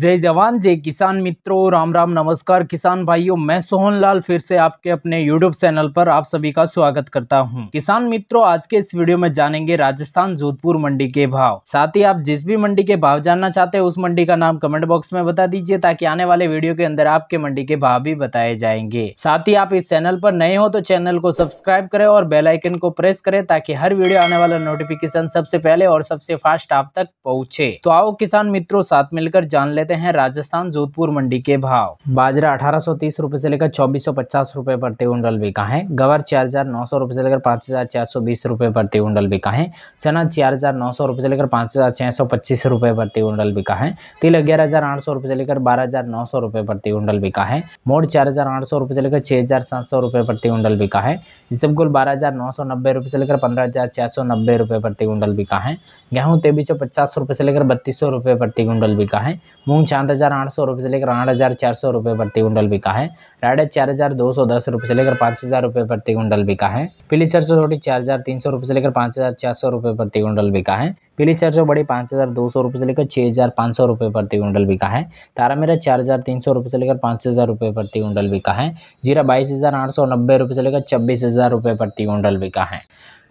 जय जवान जय किसान मित्रों राम राम नमस्कार किसान भाइयों मैं सोहन लाल फिर से आपके अपने YouTube चैनल पर आप सभी का स्वागत करता हूं। किसान मित्रों आज के इस वीडियो में जानेंगे राजस्थान जोधपुर मंडी के भाव साथ ही आप जिस भी मंडी के भाव जानना चाहते हैं उस मंडी का नाम कमेंट बॉक्स में बता दीजिए ताकि आने वाले वीडियो के अंदर आपके मंडी के भाव भी बताए जाएंगे साथ ही आप इस चैनल पर नए हो तो चैनल को सब्सक्राइब करे और बेलाइकन को प्रेस करे ताकि हर वीडियो आने वाला नोटिफिकेशन सबसे पहले और सबसे फास्ट आप तक पहुँचे तो आओ किसान मित्रों साथ मिलकर जान ले लेते हैं राजस्थान जोधपुर मंडी के भाव बाजरा अठारह रुपए से लेकर चौबीस सौ रुपए प्रति कुंडल बिका है गवर चार रुपए से लेकर पाँच हजार रुपए प्रति कुंडल बिका है चना चार रुपए से लेकर पाँच हजार रुपए प्रति कुंडल बिका है तिल ग्यारह हजार आठ सौ रुपए से लेकर बारह हजार नौ सौ रुपए प्रति कुंडल बिका है मोड़ चार हजार आठ सौ रुपए से लेकर छह हजार सात सौ रुपए प्रति कुंडल बिका है जिसम कुल बारह हजार नौ सौ नब्बे रुपए से लेकर पंद्रह हजार चार सौ नब्बे रुपए प्रति कुंडल बिका है गेहूँ तेईस सौ पचास रुपए से लेकर बत्तीस सौ रुपए प्रति कुंडल बिका है मूंग चांद हज़ार आठ सौ रुपये से लेकर आठ हज़ार चार सौ रुपये प्रति कुंटल बिका है राडे चार हज़ार दो सौ दस रुपये से लेकर पाँच हज़ार रुपये प्रति कुंटल बिका है पीली सरसों छोटी चार हज़ार तीन सौ रुपये से लेकर पाँच हज़ार चार सौ रुपये प्रति कुंटल बिका है पीली सरसों बड़ी पाँच हज़ार दो सौ रुपये से लेकर छः हज़ार पाँच सौ रुपये प्रति कुंटल बिका है तारा मेरा चार हज़ार तीन सौ रुपये से लेकर पाँच हज़ार रुपये प्रति कुंटल बिका है जीरा बाईस हज़ार आठ सौ नब्बे रुपये से लेकर छब्बीस हज़ार रुपये प्रति कुंटल बिका है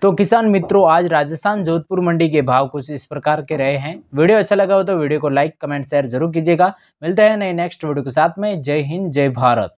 तो किसान मित्रों आज राजस्थान जोधपुर मंडी के भाव कुछ इस प्रकार के रहे हैं वीडियो अच्छा लगा हो तो वीडियो को लाइक कमेंट शेयर जरूर कीजिएगा मिलते हैं नए नेक्स्ट वीडियो के साथ में जय हिंद जय भारत